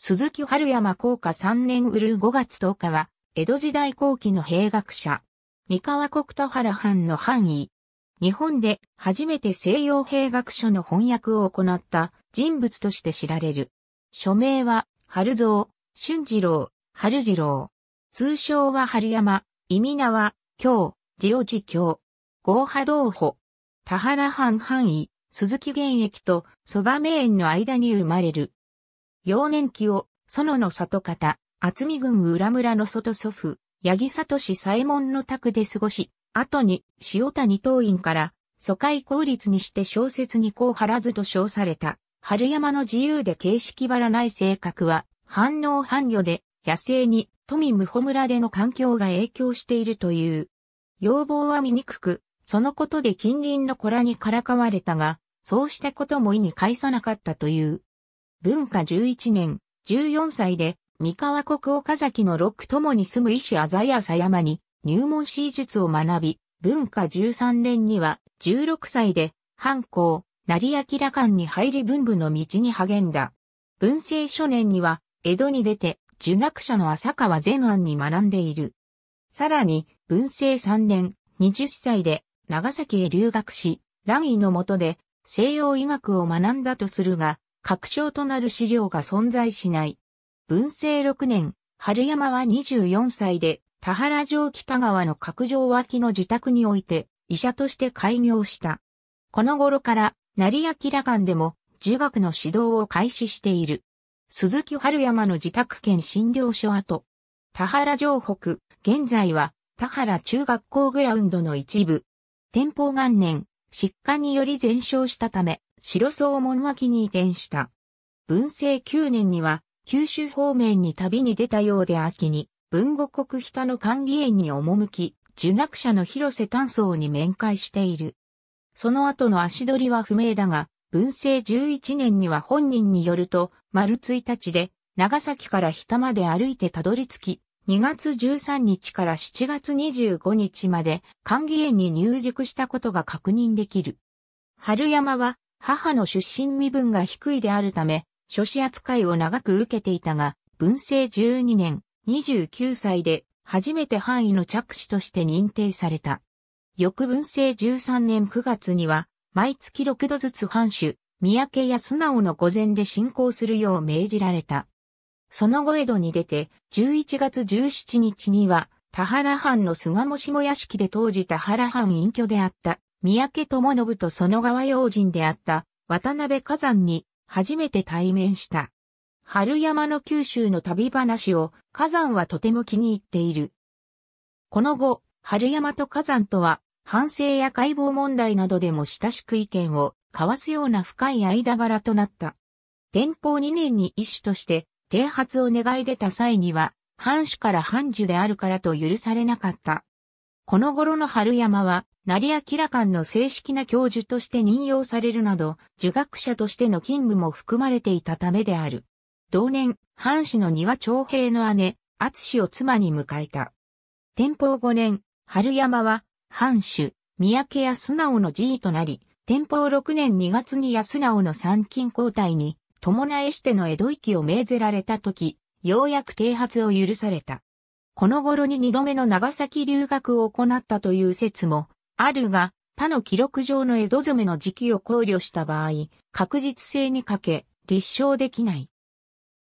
鈴木春山効果3年うる5月10日は、江戸時代後期の兵学者。三河国田原藩の藩医。日本で初めて西洋兵学書の翻訳を行った人物として知られる。署名は、春蔵、春次郎、春次郎。通称は春山、意味名は、京、ジオジ京。合波同歩。田原藩藩医、鈴木玄役と蕎麦名園の間に生まれる。幼年期を、園の里方、厚見郡浦村の外祖父、八木里氏左衛門の宅で過ごし、後に塩谷東院から疎開効率にして小説にこう張らずと称された、春山の自由で形式ばらない性格は、反応反魚で、野生に、富無穂村での環境が影響しているという。要望は醜く、そのことで近隣の子らにからかわれたが、そうしたことも意に介さなかったという。文化11年、14歳で、三河国岡崎の六区もに住む医師あざやさやまに入門史術を学び、文化13年には16歳で、藩校、成明館に入り文部の道に励んだ。文政初年には、江戸に出て、儒学者の浅川善安に学んでいる。さらに、文政3年、20歳で、長崎へ留学し、蘭医の下で、西洋医学を学んだとするが、確証となる資料が存在しない。文政6年、春山は24歳で、田原城北川の角城脇の自宅において、医者として開業した。この頃から、成明羅漢でも、儒学の指導を開始している。鈴木春山の自宅兼診療所跡。田原城北、現在は、田原中学校グラウンドの一部。天保元年、疾患により全焼したため、白総門脇に移転した。文政9年には、九州方面に旅に出たようで秋に、文後国北の管理園に赴き、受学者の広瀬丹僧に面会している。その後の足取りは不明だが、文政11年には本人によると、丸1日で、長崎から日田まで歩いてたどり着き、2月13日から7月25日まで歓理園に入塾したことが確認できる。春山は母の出身身分が低いであるため、諸子扱いを長く受けていたが、文政12年、29歳で初めて範囲の着手として認定された。翌文政13年9月には、毎月6度ずつ藩主、三宅や素直の御前で進行するよう命じられた。その後江戸に出て、11月17日には、田原藩の菅も下屋敷で当時田原藩隠居であった、三宅智信とその川用人であった、渡辺火山に、初めて対面した。春山の九州の旅話を、火山はとても気に入っている。この後、春山と火山とは、反省や解剖問題などでも親しく意見を交わすような深い間柄となった。天保2年に医師として剃発を願い出た際には、藩主から藩主であるからと許されなかった。この頃の春山は、成明館の正式な教授として任用されるなど、儒学者としての勤務も含まれていたためである。同年、藩主の庭長平の姉、厚氏を妻に迎えた。天保5年、春山は、藩主、三宅康直の寺位となり、天保6年2月に康直の参勤交代に伴えしての江戸行きを命ぜられた時、ようやく停発を許された。この頃に二度目の長崎留学を行ったという説もあるが、他の記録上の江戸詰めの時期を考慮した場合、確実性に欠け、立証できない。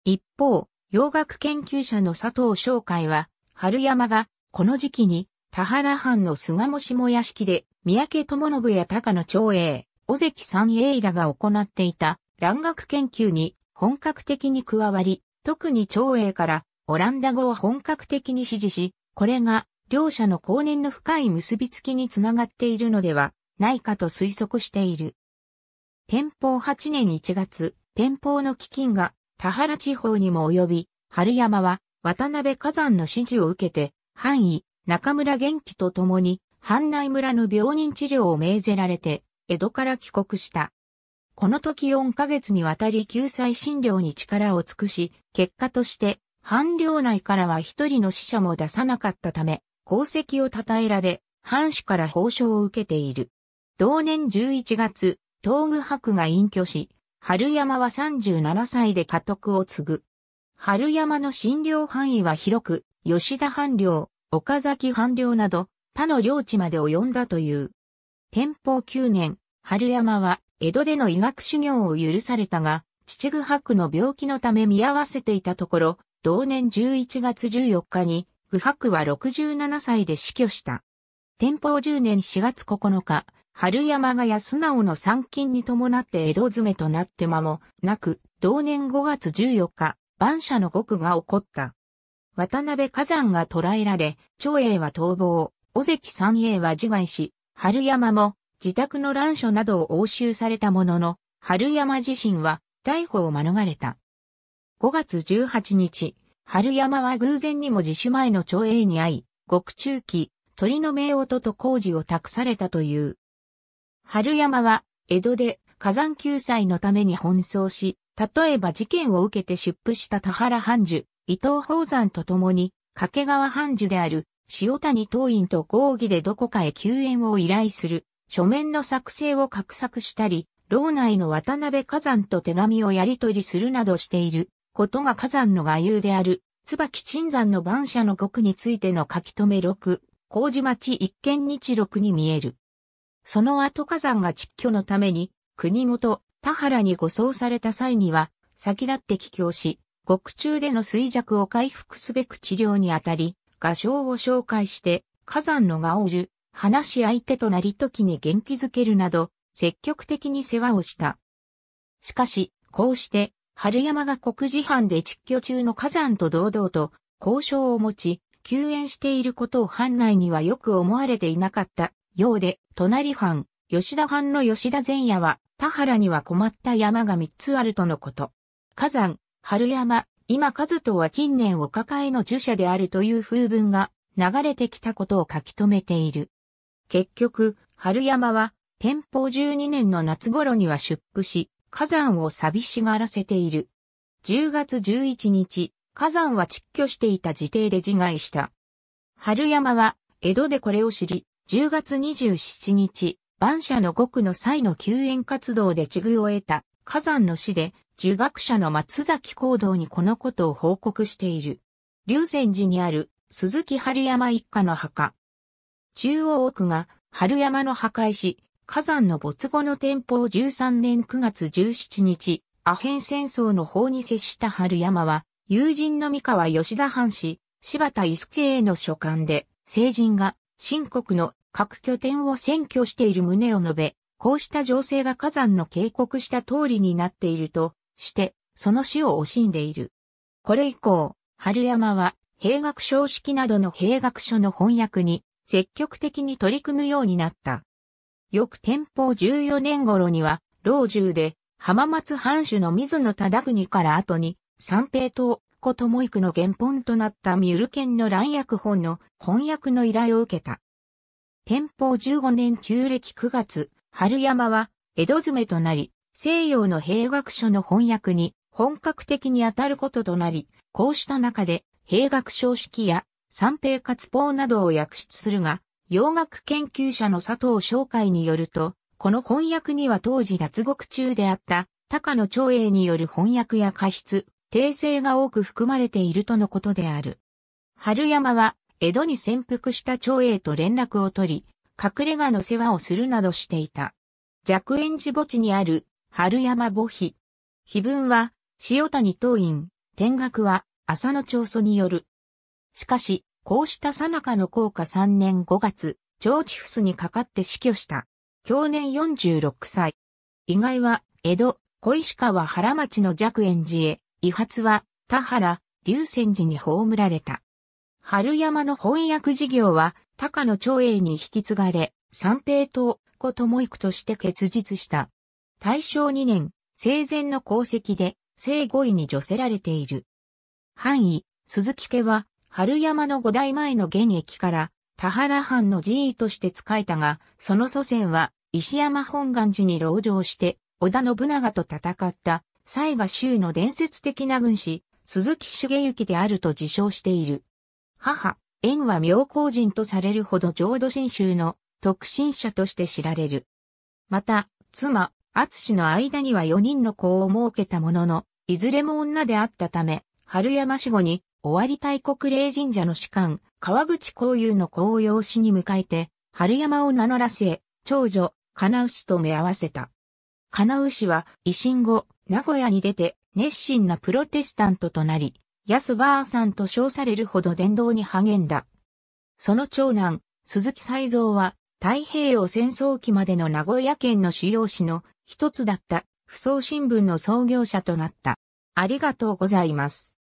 一方、洋楽研究者の佐藤紹介は、春山が、この時期に、田原藩の菅も下屋敷で、三宅智信や高野長英、尾関三英らが行っていた、蘭学研究に本格的に加わり、特に長英からオランダ語を本格的に支持し、これが両者の後年の深い結びつきにつながっているのではないかと推測している。天保8年1月、天保の基金が田原地方にも及び、春山は渡辺火山の指示を受けて、範囲、中村元気と共に、藩内村の病人治療を命ぜられて、江戸から帰国した。この時4ヶ月にわたり救済診療に力を尽くし、結果として、藩領内からは一人の死者も出さなかったため、功績を称えられ、藩主から報奨を受けている。同年11月、東具博が隠居し、春山は37歳で家督を継ぐ。春山の診療範囲は広く、吉田藩領、岡崎藩領など、他の領地まで及んだという。天保9年、春山は、江戸での医学修行を許されたが、父具博の病気のため見合わせていたところ、同年11月14日に、具博は67歳で死去した。天保10年4月9日、春山が安直の参勤に伴って江戸詰めとなって間もなく、同年5月14日、万社の獄が起こった。渡辺火山が捕らえられ、長英は逃亡、尾関三英は自害し、春山も自宅の乱書などを押収されたものの、春山自身は逮捕を免れた。5月18日、春山は偶然にも自主前の長英に会い、獄中期、鳥の名音と工事を託されたという。春山は、江戸で火山救済のために奔走し、例えば事件を受けて出府した田原藩寿、伊藤宝山と共に、掛川藩寿である塩谷当院と合議でどこかへ救援を依頼する書面の作成を画策したり、牢内の渡辺火山と手紙をやり取りするなどしていることが火山の外遊である、椿鎮山の晩舎の国についての書き留め録、麹町一見日録に見える。その後火山が窒居のために、国元、田原に護送された際には、先立って帰郷し、獄中での衰弱を回復すべく治療にあたり、画商を紹介して、火山のガオール、話し相手となり時に元気づけるなど、積極的に世話をした。しかし、こうして、春山が国事班で実居中の火山と堂々と交渉を持ち、救援していることを藩内にはよく思われていなかったようで、隣藩、吉田藩の吉田前夜は、田原には困った山が三つあるとのこと。火山、春山、今和人は近年お抱えの儒者であるという風文が流れてきたことを書き留めている。結局、春山は、天保12年の夏頃には出府し、火山を寂しがらせている。10月11日、火山は窒居していた時邸で自害した。春山は、江戸でこれを知り、10月27日、晩社の極の際の救援活動で地遇を得た、火山の死で、儒学者の松崎行動にこのことを報告している。龍泉寺にある鈴木春山一家の墓、中央区が春山の破壊し、火山の没後の天保13年9月17日、アヘン戦争の方に接した春山は、友人の三河吉田藩士、柴田伊助への書簡で、成人が、新国の各拠点を占拠している旨を述べ、こうした情勢が火山の警告した通りになっているとして、その死を惜しんでいる。これ以降、春山は、兵学書式などの兵学書の翻訳に積極的に取り組むようになった。翌天保14年頃には、老中で、浜松藩主の水野忠国から後に、三平と子友育の原本となったミュルの乱訳本の翻訳の依頼を受けた。天保15年旧暦9月、春山は江戸詰めとなり、西洋の兵学書の翻訳に本格的に当たることとなり、こうした中で兵学書式や三平活法などを訳出するが、洋楽研究者の佐藤紹介によると、この翻訳には当時脱獄中であった高野長英による翻訳や過失、訂正が多く含まれているとのことである。春山は、江戸に潜伏した長英と連絡を取り、隠れ家の世話をするなどしていた。若円寺墓地にある、春山墓碑。碑文は、塩谷東院、天学は、浅野長祖による。しかし、こうした最中の効果3年5月、長地フスにかかって死去した。去年46歳。意外は、江戸、小石川原町の若園寺へ、遺発は、田原、龍泉寺に葬られた。春山の翻訳事業は、高野長英に引き継がれ、三平とも友育として結実した。大正2年、生前の功績で、正後位に除せられている。範囲、鈴木家は、春山の五代前の現役から、田原藩の寺院として仕えたが、その祖先は、石山本願寺に籠城して、織田信長と戦った、西賀州の伝説的な軍師、鈴木茂之であると自称している。母、縁は妙高人とされるほど浄土真宗の特進者として知られる。また、妻、厚氏の間には4人の子を設けたものの、いずれも女であったため、春山死後に尾張大国霊神社の士官、川口幸雄の紅葉氏に迎えて、春山を名乗らせ、長女、金牛と目合わせた。金牛は、維新後、名古屋に出て、熱心なプロテスタントとなり、安婆さんと称されるほど伝道に励んだ。その長男、鈴木才蔵は、太平洋戦争期までの名古屋県の主要紙の一つだった、不創新聞の創業者となった。ありがとうございます。